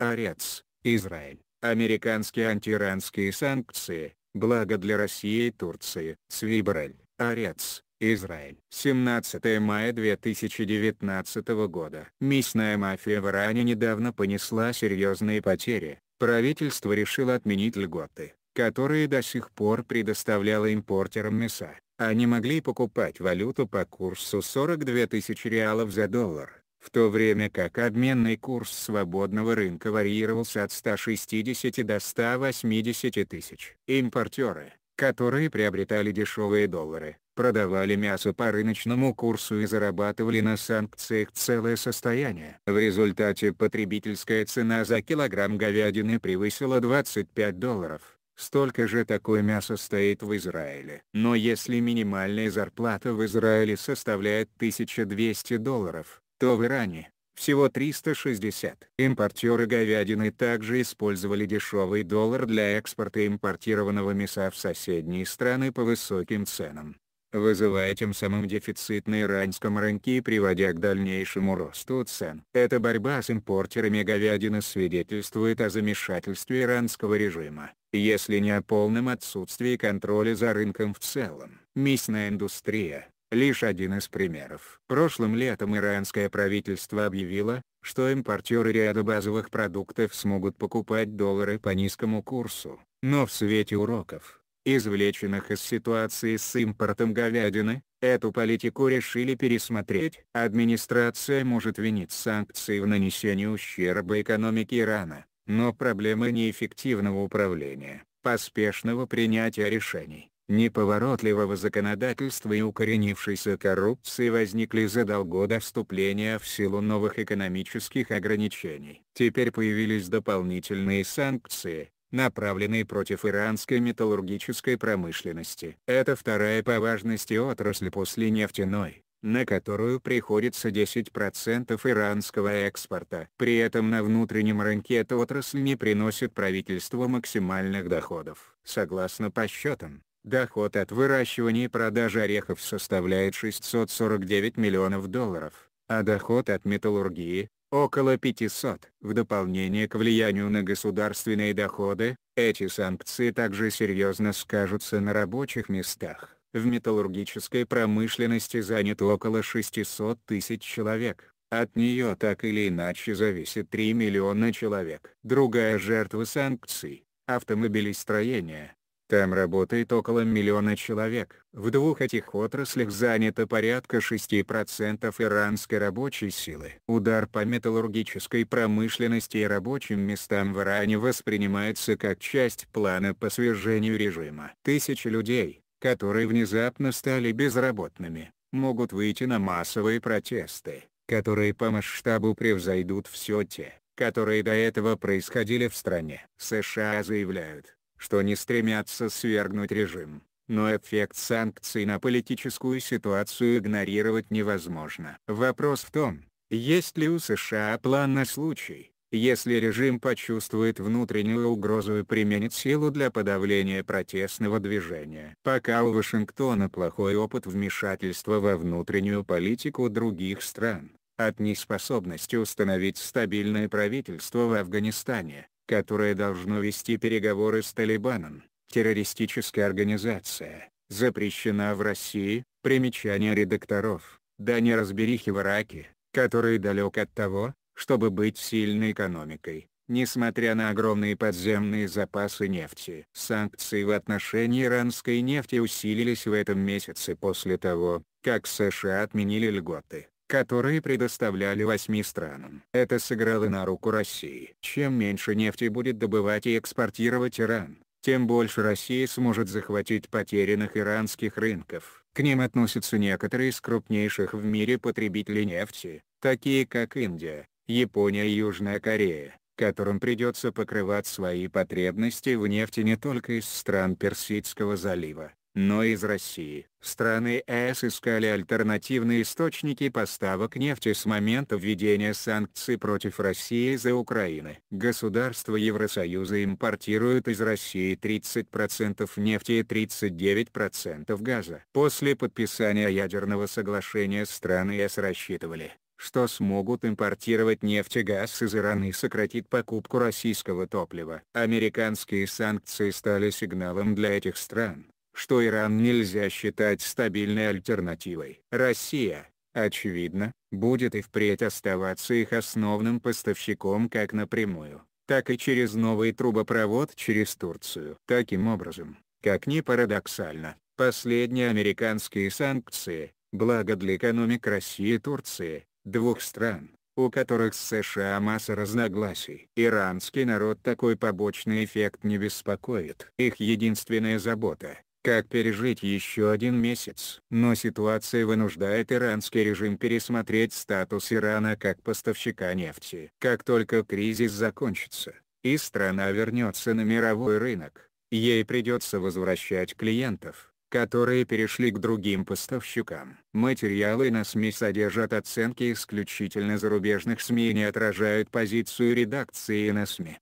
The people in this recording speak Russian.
Арец, Израиль, американские антииранские санкции, благо для России и Турции. Свибрель, Арец, Израиль. 17 мая 2019 года. Мясная мафия в Иране недавно понесла серьезные потери. Правительство решило отменить льготы, которые до сих пор предоставляло импортерам мяса. Они могли покупать валюту по курсу 42 тысячи реалов за доллар в то время как обменный курс свободного рынка варьировался от 160 до 180 тысяч. Импортеры, которые приобретали дешевые доллары, продавали мясо по рыночному курсу и зарабатывали на санкциях целое состояние. В результате потребительская цена за килограмм говядины превысила 25 долларов. Столько же такое мясо стоит в Израиле. Но если минимальная зарплата в Израиле составляет 1200 долларов, то в Иране всего 360. Импортеры говядины также использовали дешевый доллар для экспорта импортированного мяса в соседние страны по высоким ценам вызывая тем самым дефицит на иранском рынке и приводя к дальнейшему росту цен. Эта борьба с импортерами говядины свидетельствует о замешательстве иранского режима, если не о полном отсутствии контроля за рынком в целом. Мясная индустрия, Лишь один из примеров. Прошлым летом иранское правительство объявило, что импортеры ряда базовых продуктов смогут покупать доллары по низкому курсу, но в свете уроков, извлеченных из ситуации с импортом говядины, эту политику решили пересмотреть. Администрация может винить санкции в нанесении ущерба экономике Ирана, но проблема неэффективного управления, поспешного принятия решений, неповоротливого законодательства и укоренившейся коррупции возникли задолго до вступления в силу новых экономических ограничений. Теперь появились дополнительные санкции, направленные против иранской металлургической промышленности. Это вторая по важности отрасль после нефтяной на которую приходится 10% иранского экспорта. При этом на внутреннем рынке эта отрасль не приносит правительству максимальных доходов. Согласно подсчетам, Доход от выращивания и продажи орехов составляет 649 миллионов долларов, а доход от металлургии – около 500. В дополнение к влиянию на государственные доходы, эти санкции также серьезно скажутся на рабочих местах. В металлургической промышленности занято около 600 тысяч человек. От нее так или иначе зависит 3 миллиона человек. Другая жертва санкций – автомобилестроение. Там работает около миллиона человек. В двух этих отраслях занято порядка 6% иранской рабочей силы. Удар по металлургической промышленности и рабочим местам в Иране воспринимается как часть плана по свержению режима. Тысячи людей, которые внезапно стали безработными, могут выйти на массовые протесты, которые по масштабу превзойдут все те, которые до этого происходили в стране. США заявляют, что они стремятся свергнуть режим, но эффект санкций на политическую ситуацию игнорировать невозможно. Вопрос в том, есть ли у США план на случай, если режим почувствует внутреннюю угрозу и применит силу для подавления протестного движения. Пока у Вашингтона плохой опыт вмешательства во внутреннюю политику других стран, от неспособности установить стабильное правительство в Афганистане, которое должно вести переговоры с Талибаном. Террористическая организация, запрещена в России, примечание редакторов, да не разберихи в Ираке, который далек от того, чтобы быть сильной экономикой, несмотря на огромные подземные запасы нефти. Санкции в отношении иранской нефти усилились в этом месяце после того, как США отменили льготы, которые предоставляли восьми странам. Это сыграло на руку России. Чем меньше нефти будет добывать и экспортировать Иран, тем больше Россия сможет захватить потерянных иранских рынков. К ним относятся некоторые из крупнейших в мире потребителей нефти, такие как Индия, Япония и Южная Корея, которым придется покрывать свои потребности в нефти не только из стран Персидского залива, но из России. Страны ЕС искали альтернативные источники поставок нефти с момента введения санкций против России за Украины. Государства Евросоюза импортируют из России 30% нефти и 39% газа. После подписания ядерного соглашения страны ЕС рассчитывали, что смогут импортировать нефть и газ из Ирана и сократит покупку российского топлива. Американские санкции стали сигналом для этих стран что Иран нельзя считать стабильной альтернативой. Россия, очевидно, будет и впредь оставаться их основным поставщиком как напрямую, так и через новый трубопровод через Турцию. Таким образом, как ни парадоксально, последние американские санкции, благо для экономик России и Турции, двух стран, у которых с США масса разногласий. Иранский народ такой побочный эффект не беспокоит. Их единственная забота как пережить еще один месяц. Но ситуация вынуждает иранский режим пересмотреть статус Ирана как поставщика нефти. Как только кризис закончится, и страна вернется на мировой рынок, ей придется возвращать клиентов, которые перешли к другим поставщикам. Материалы на СМИ содержат оценки исключительно зарубежных СМИ и не отражают позицию редакции на СМИ.